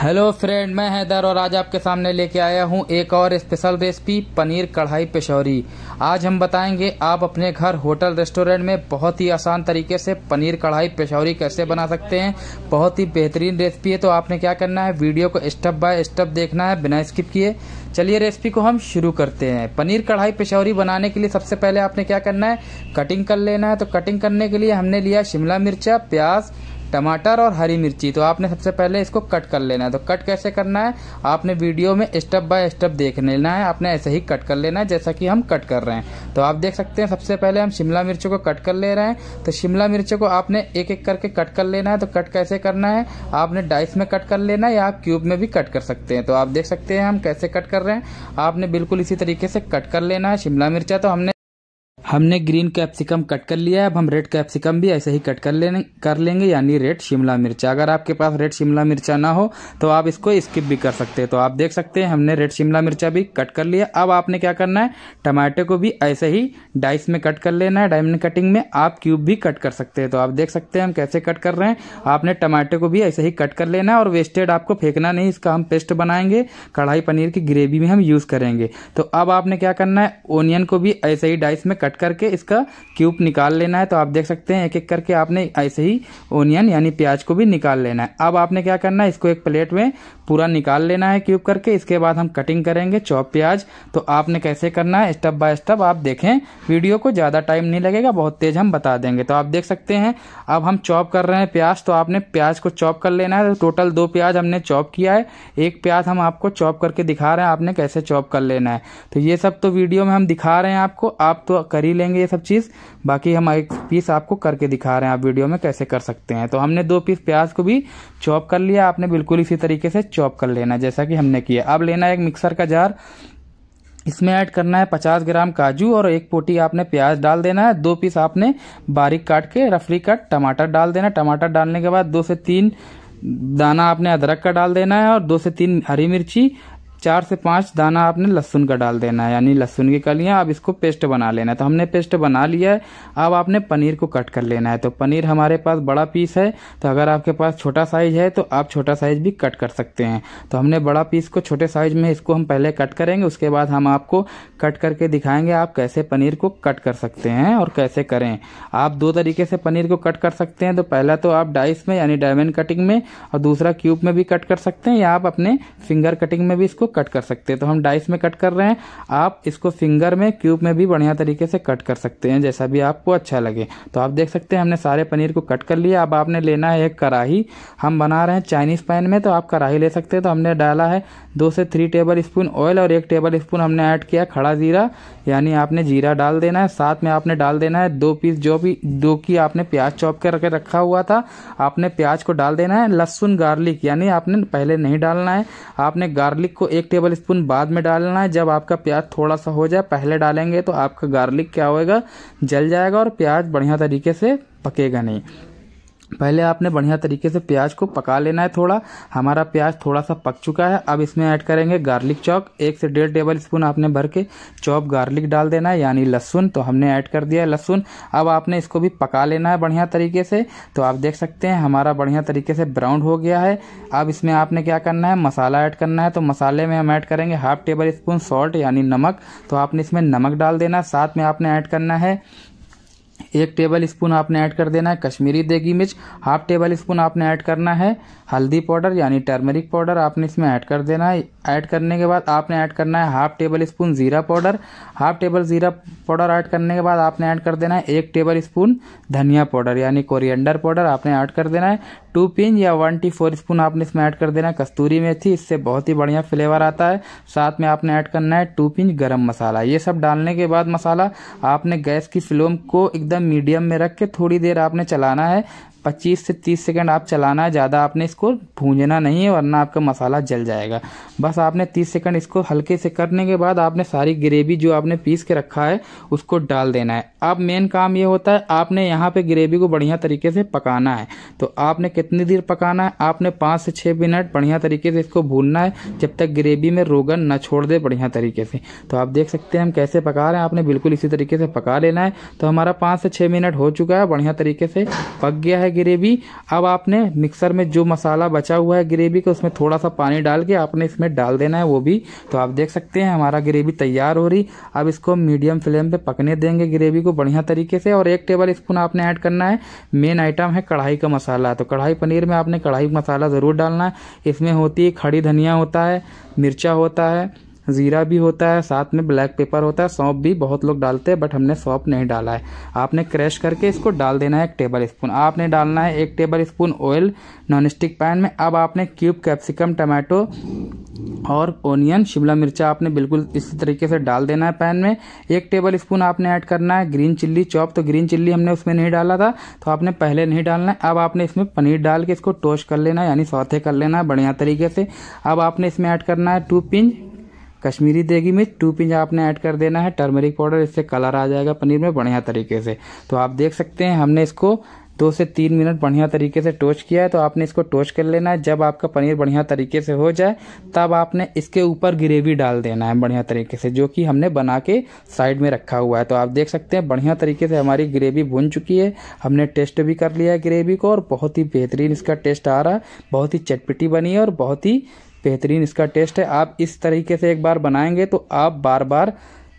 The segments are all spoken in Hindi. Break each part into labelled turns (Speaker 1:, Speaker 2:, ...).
Speaker 1: हेलो फ्रेंड मैं हैदर और आज आपके सामने लेके आया हूँ एक और स्पेशल रेसिपी पनीर कढ़ाई पेशौरी आज हम बताएंगे आप अपने घर होटल रेस्टोरेंट में बहुत ही आसान तरीके से पनीर कढ़ाई पेशौरी कैसे बना सकते हैं बहुत ही बेहतरीन रेसिपी है तो आपने क्या करना है वीडियो को स्टेप बाय स्टेप देखना है बिना स्किप किए चलिए रेसिपी को हम शुरू करते हैं पनीर कढ़ाई पेशौरी बनाने के लिए सबसे पहले आपने क्या करना है कटिंग कर लेना है तो कटिंग करने के लिए हमने लिया शिमला मिर्चा प्याज टमाटर और हरी मिर्ची तो आपने सबसे पहले इसको कट कर लेना है तो कट कैसे करना है आपने वीडियो में स्टेप बाय स्टेप देख लेना है आपने ऐसे ही कट कर लेना है जैसा कि हम कट कर रहे हैं तो आप देख सकते हैं सबसे पहले हम शिमला मिर्चों को कट कर ले रहे हैं तो शिमला मिर्चों को आपने एक एक करके कट कर लेना है तो कट कैसे करना है आपने डाइस में कट कर लेना है या आप क्यूब में भी कट कर सकते हैं तो आप देख सकते हैं हम कैसे कट कर रहे हैं आपने बिल्कुल इसी तरीके से कट कर लेना है शिमला मिर्चा तो हमने हमने ग्रीन कैप्सिकम कट कर लिया है अब हम रेड कैप्सिकम भी ऐसे ही कट कर लेने कर लेंगे यानी रेड शिमला मिर्चा अगर आपके पास रेड शिमला मिर्चा ना हो तो आप इसको स्किप भी कर सकते हैं तो आप देख सकते हैं हमने रेड शिमला मिर्चा भी कट कर लिया अब आपने क्या करना है टमाटो को भी ऐसे ही डाइस में कट कर लेना है डायमंड कटिंग में आप क्यूब भी कट कर सकते हैं तो आप देख सकते हैं हम कैसे कट कर रहे हैं आपने टमाटो को भी ऐसे ही कट कर लेना है और वेस्टेड आपको फेंकना नहीं इसका हम पेस्ट बनाएंगे कढ़ाई पनीर की ग्रेवी में हम यूज़ करेंगे तो अब आपने क्या करना है ओनियन को भी ऐसे ही डाइस में कट कट करके इसका क्यूब निकाल लेना है तो आप देख सकते हैं एक एक करके आपने ऐसे ही ओनियन यानी प्याज को भी निकाल लेना है अब आपने क्या करना है इसको एक प्लेट में पूरा निकाल लेना है क्यूब करके इसके बाद हम कटिंग करेंगे चॉप प्याज तो आपने कैसे करना है स्टेप बाय स्टेप आप देखें वीडियो को ज़्यादा टाइम नहीं लगेगा बहुत तेज हम बता देंगे तो आप देख सकते हैं अब हम चॉप कर रहे हैं प्याज तो आपने प्याज को चॉप कर लेना है तो टोटल दो प्याज हमने चॉप किया है एक प्याज हम आपको चॉप करके दिखा रहे हैं आपने कैसे चॉप कर लेना है तो ये सब तो वीडियो में हम दिखा रहे हैं आपको आप तो करिए ही लेंगे ये सब चीज़ बाकी हम एक पीस आपको करके दिखा रहे हैं आप वीडियो में कैसे कर सकते हैं तो हमने दो पीस प्याज को भी चॉप कर लिया आपने बिल्कुल इसी तरीके से चॉप कर लेना जैसा कि हमने किया अब लेना एक मिक्सर का जार इसमें ऐड करना है 50 ग्राम काजू और एक पोटी आपने प्याज डाल देना है दो पीस आपने बारीक काट के रफली कट टमाटर डाल देना टमाटर डालने के बाद दो से तीन दाना आपने अदरक का डाल देना है और दो से तीन हरी मिर्ची चार से पांच दाना आपने लहसुन का डाल देना है यानी लहसुन की कलियां अब इसको पेस्ट बना लेना है तो हमने पेस्ट बना लिया है अब आपने पनीर को कट कर लेना है तो पनीर हमारे पास बड़ा पीस है तो अगर आपके पास छोटा साइज है तो आप छोटा साइज भी कट कर सकते हैं तो हमने बड़ा पीस को छोटे साइज में इसको हम पहले कट करेंगे उसके बाद हम आपको कट करके दिखाएंगे आप कैसे पनीर को कट कर सकते हैं और कैसे करें आप दो तरीके से पनीर को कट कर सकते हैं तो पहला तो आप डाइस में यानी डायमंड कटिंग में और दूसरा क्यूब में भी कट कर सकते हैं या आप अपने फिंगर कटिंग में भी इसको इसको कट कर सकते हैं तो हम डाइस में कट कर रहे हैं आप इसको फिंगर में क्यूब में भी बढ़िया तरीके से कट कर सकते हैं जैसा भी आपको अच्छा लगे तो आप देख सकते हैं हमने सारे पनीर को कट कर लिया अब आपने लेना है एक कढ़ाही हम बना रहे हैं चाइनीज़ पैन में तो आप कढ़ाही ले सकते हैं तो हमने डाला है दो से थ्री टेबल स्पून ऑयल और एक टेबल स्पून हमने ऐड किया खड़ा जीरा यानी आपने जीरा डाल देना है साथ में आपने डाल देना है दो पीस जो भी दो की आपने प्याज चॉप करके रखा हुआ था आपने प्याज को डाल देना है लहसुन गार्लिक यानी आपने पहले नहीं डालना है आपने गार्लिक को एक टेबल स्पून बाद में डालना है जब आपका प्याज थोड़ा सा हो जाए पहले डालेंगे तो आपका गार्लिक क्या होएगा जल जाएगा और प्याज बढ़िया तरीके से पकेगा नहीं पहले आपने बढ़िया तरीके से प्याज को पका लेना है थोड़ा हमारा प्याज थोड़ा सा पक चुका है अब इसमें ऐड करेंगे गार्लिक चॉप एक से डेढ़ टेबल स्पून आपने भर के चॉप गार्लिक डाल देना है यानी लहसुन तो हमने ऐड कर दिया है लहसुन अब आपने इसको भी पका लेना है बढ़िया तरीके से तो आप देख सकते हैं हमारा बढ़िया तरीके से ब्राउन हो गया है अब इसमें आपने क्या करना है मसाला ऐड करना है तो मसाले में हम ऐड करेंगे हाफ टेबल स्पून सॉल्ट यानी नमक तो आपने इसमें नमक डाल देना साथ में आपने ऐड करना है एक टेबल स्पून आपने ऐड कर देना है कश्मीरी देगी मिर्च हाफ टेबल स्पून आपने ऐड करना है हल्दी पाउडर यानी टर्मरिक पाउडर आपने इसमें ऐड कर देना है ऐड करने के बाद आपने ऐड करना है हाफ टेबल स्पून जीरा पाउडर हाफ टेबल जीरा पाउडर ऐड करने के बाद आपने ऐड कर देना है एक टेबल स्पून धनिया पाउडर यानी कोरिएंडर पाउडर आपने ऐड कर देना है टू पिन या वन टी फोर स्पून आपने इसमें ऐड कर देना कस्तूरी मेथी इससे बहुत ही बढ़िया फ्लेवर आता है साथ में आपने ऐड करना है टू पिन गरम मसाला ये सब डालने के बाद मसाला आपने गैस की फ्लेम को एकदम मीडियम में रख के थोड़ी देर आपने चलाना है 25 से 30 सेकंड आप चलाना है ज़्यादा आपने इसको भूंजना नहीं है वरना आपका मसाला जल जाएगा बस आपने 30 सेकंड इसको हल्के से करने के बाद आपने सारी ग्रेवी जो आपने पीस के रखा है उसको डाल देना है अब मेन काम ये होता है आपने यहाँ पर ग्रेवी को बढ़िया तरीके से पकाना है तो आपने कितनी देर पकाना है आपने पाँच से छः मिनट बढ़िया तरीके से इसको भूनना है जब तक ग्रेवी में रोगन न छोड़ दे बढ़िया तरीके से तो आप देख सकते हैं हम कैसे पका रहे हैं आपने बिल्कुल इसी तरीके से पका लेना है तो हमारा पाँच से छः मिनट हो चुका है बढ़िया तरीके से पक गया है ग्रेवी अब आपने मिक्सर में जो मसाला बचा हुआ है ग्रेवी का उसमें थोड़ा सा पानी डाल के आपने इसमें डाल देना है वो भी तो आप देख सकते हैं हमारा ग्रेवी तैयार हो रही अब इसको मीडियम फ्लेम पे पकने देंगे ग्रेवी को बढ़िया तरीके से और एक टेबल स्पून आपने ऐड करना है मेन आइटम है कढ़ाई का मसाला तो कढ़ाई पनीर में आपने कढ़ाई मसाला ज़रूर डालना है इसमें होती है खड़ी धनिया होता है मिर्चा होता है ज़ीरा भी होता है साथ में ब्लैक पेपर होता है सौंप भी बहुत लोग डालते हैं बट हमने सौंप नहीं डाला है आपने क्रैश करके इसको डाल देना है एक टेबल स्पून आपने डालना है एक tablespoon oil non stick pan में अब आपने क्यूब कैप्सिकम टमाटो और ओनियन शिमला मिर्चा आपने बिल्कुल इसी तरीके से डाल देना है पैन में एक टेबल स्पून आपने ऐड करना है ग्रीन चिल्ली चॉप तो ग्रीन चिल्ली हमने उसमें नहीं डाला था तो आपने पहले नहीं डालना है अब आपने इसमें पनीर डाल के इसको टोस्ट कर लेना है यानी सौथे कर लेना है बढ़िया तरीके से अब आपने इसमें ऐड करना है टू पिंच कश्मीरी देगी मिर्च टू पिंच आपने ऐड कर देना है टर्मरिक पाउडर इससे कलर आ जाएगा पनीर में बढ़िया तरीके से तो आप देख सकते हैं हमने इसको दो से तीन मिनट बढ़िया तरीके से टोच किया है तो आपने इसको टोच कर लेना है जब आपका पनीर बढ़िया तरीके से हो जाए तब आपने इसके ऊपर ग्रेवी डाल देना है बढ़िया तरीके से जो कि हमने बना के साइड में रखा हुआ है तो आप देख सकते हैं बढ़िया तरीके से हमारी ग्रेवी भुन चुकी है हमने टेस्ट भी कर लिया है ग्रेवी को और बहुत ही बेहतरीन इसका टेस्ट आ रहा है बहुत ही चटपटी बनी है और बहुत ही बेहतरीन इसका टेस्ट है आप इस तरीके से एक बार बनाएंगे तो आप बार बार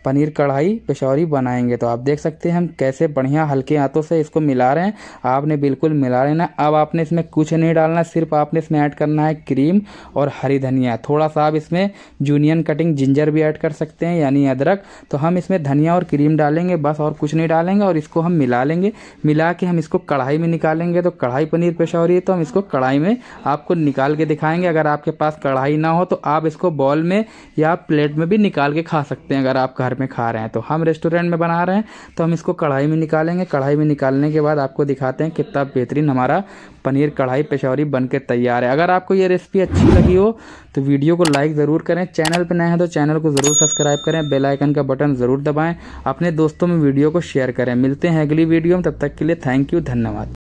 Speaker 1: पनीर कढ़ाई पेशौरी बनाएंगे तो आप देख सकते हैं हम कैसे बढ़िया हल्के हाथों से इसको मिला रहे हैं आपने बिल्कुल मिला लेना अब आपने इसमें कुछ नहीं डालना सिर्फ आपने इसमें ऐड करना है क्रीम और हरी धनिया थोड़ा सा आप इसमें जूनियन कटिंग जिंजर भी ऐड कर सकते हैं यानी अदरक तो हम इसमें धनिया और क्रीम डालेंगे बस और कुछ नहीं डालेंगे और इसको हम मिला लेंगे मिला के हम इसको कढ़ाई में निकालेंगे तो कढ़ाई पनीर पेशौरी है तो हम इसको कढ़ाई में आपको निकाल के दिखाएंगे अगर आपके पास कढ़ाई ना हो तो आप इसको बॉल में या प्लेट में भी निकाल के खा सकते हैं अगर आप घर रेस्टोरेंट में खा रहे हैं तो हम रेस्टोरेंट में बना रहे हैं तो हम इसको कढ़ाई में निकालेंगे कढ़ाई में निकालने के बाद आपको दिखाते हैं कितना बेहतरीन हमारा पनीर कढ़ाई पेशौरी बन के तैयार है अगर आपको ये रेसिपी अच्छी लगी हो तो वीडियो को लाइक ज़रूर करें चैनल पर नए हैं तो चैनल को ज़रूर सब्सक्राइब करें बेल आइकन का बटन ज़रूर दबाएं अपने दोस्तों में वीडियो को शेयर करें मिलते हैं अगली वीडियो में तब तक के लिए थैंक यू धन्यवाद